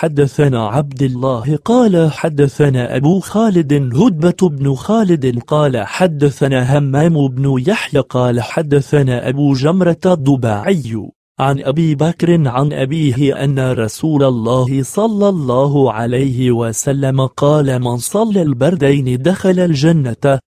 حدثنا عبد الله قال حدثنا أبو خالد هدبة بن خالد قال حدثنا همام بن يحيى قال حدثنا أبو جمرة الضباعي عن أبي بكر عن أبيه أن رسول الله صلى الله عليه وسلم قال من صلى البردين دخل الجنة